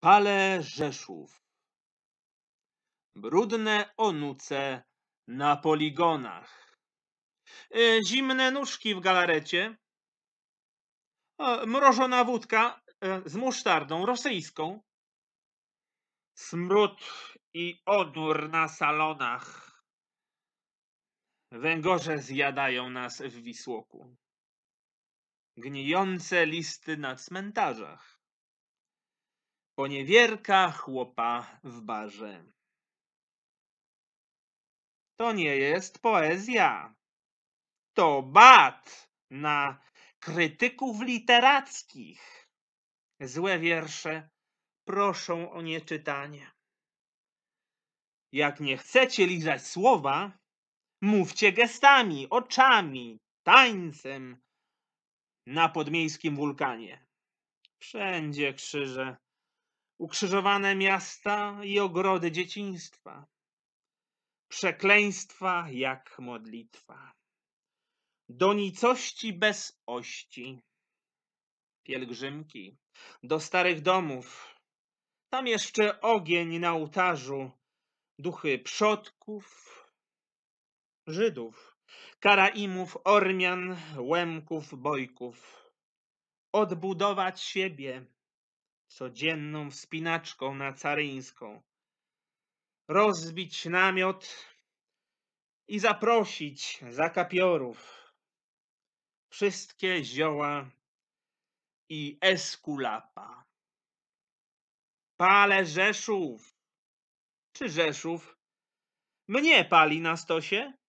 Pale Rzeszów. Brudne onuce na poligonach. Y, zimne nóżki w galarecie. Mrożona wódka y, z musztardą rosyjską. Smród i odór na salonach. Węgorze zjadają nas w Wisłoku. Gnijące listy na cmentarzach Poniewierka chłopa w barze. To nie jest poezja. To bat na krytyków literackich. Złe wiersze proszą o nieczytanie. Jak nie chcecie lizać słowa, mówcie gestami, oczami, tańcem na podmiejskim wulkanie. Wszędzie krzyże ukrzyżowane miasta i ogrody dzieciństwa, przekleństwa jak modlitwa, do nicości bez ości, pielgrzymki, do starych domów, tam jeszcze ogień na ołtarzu, duchy przodków, Żydów, Karaimów, Ormian, Łemków, Bojków. Odbudować siebie, codzienną wspinaczką na caryńską. Rozbić namiot i zaprosić zakapiorów. Wszystkie zioła i eskulapa. Pale Rzeszów. Czy Rzeszów? Mnie pali na stosie?